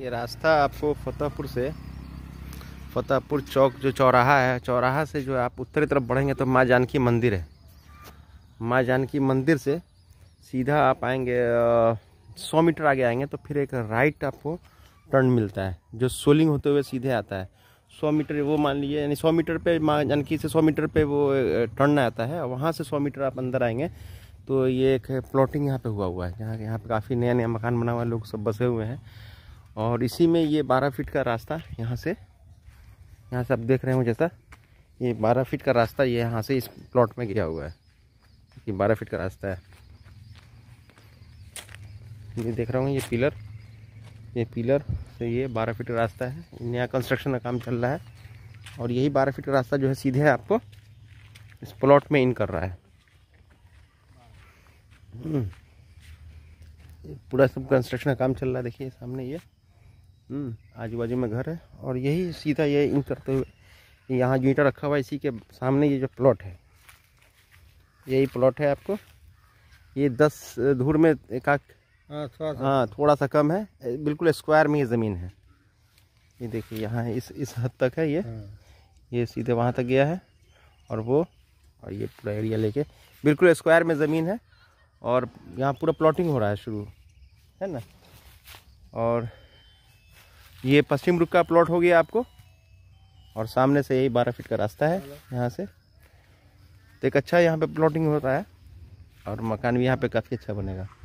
ये रास्ता आपको फतेहपुर से फतेहपुर चौक जो चौराहा है चौराहा से जो आप उत्तरी तरफ बढ़ेंगे तो माँ जानकी मंदिर है माँ जानकी मंदिर से सीधा आप आएंगे सौ मीटर आगे आएंगे तो फिर एक राइट आपको टर्न मिलता है जो सोलिंग होते हुए सीधे आता है सौ मीटर वो मान लीजिए यानी सौ मीटर पे माँ जानकी से सौ मीटर पे वो टर्न आता है वहाँ से सौ मीटर आप अंदर आएंगे तो ये एक प्लॉटिंग यहाँ पे हुआ हुआ है जहाँ यहाँ पे काफ़ी नया नया मकान बना हुआ है लोग सब बसे हुए हैं और इसी में ये बारह फीट का रास्ता यहाँ से यहाँ से आप देख रहे हो जैसा ये बारह फीट का रास्ता ये यहाँ से इस प्लॉट में गया हुआ है ये बारह फीट का रास्ता है ये देख रहा हूँ ये पिलर ये पिलर से ये बारह फीट का रास्ता है नया कंस्ट्रक्शन का काम चल रहा है और यही बारह फीट का रास्ता जो है सीधे आपको इस प्लॉट में इन कर रहा है हम्म। पूरा सब कंस्ट्रक्शन का काम चल रहा है देखिए सामने ये हम्म, आजू बाजू में घर है और यही सीधा ये इन करते हुए यहाँ जो ईटा रखा हुआ है इसी के सामने ये जो प्लॉट है यही प्लॉट है आपको ये दस धूर में एक आख हाँ, हाँ थोड़ा सा कम है बिल्कुल स्क्वायर में ये ज़मीन है ये देखिए यहाँ इस इस हद तक है ये हाँ। ये सीधे वहाँ तक गया है और वो और ये पूरा एरिया लेके बिल्कुल स्क्वायर में ज़मीन है और यहाँ पूरा प्लॉटिंग हो रहा है शुरू है ना और ये पश्चिम रुख का प्लॉट हो गया आपको और सामने से यही बारह फीट का रास्ता है यहाँ से तो एक अच्छा यहाँ पे प्लॉटिंग हो रहा है और मकान भी यहाँ पे काफ़ी अच्छा बनेगा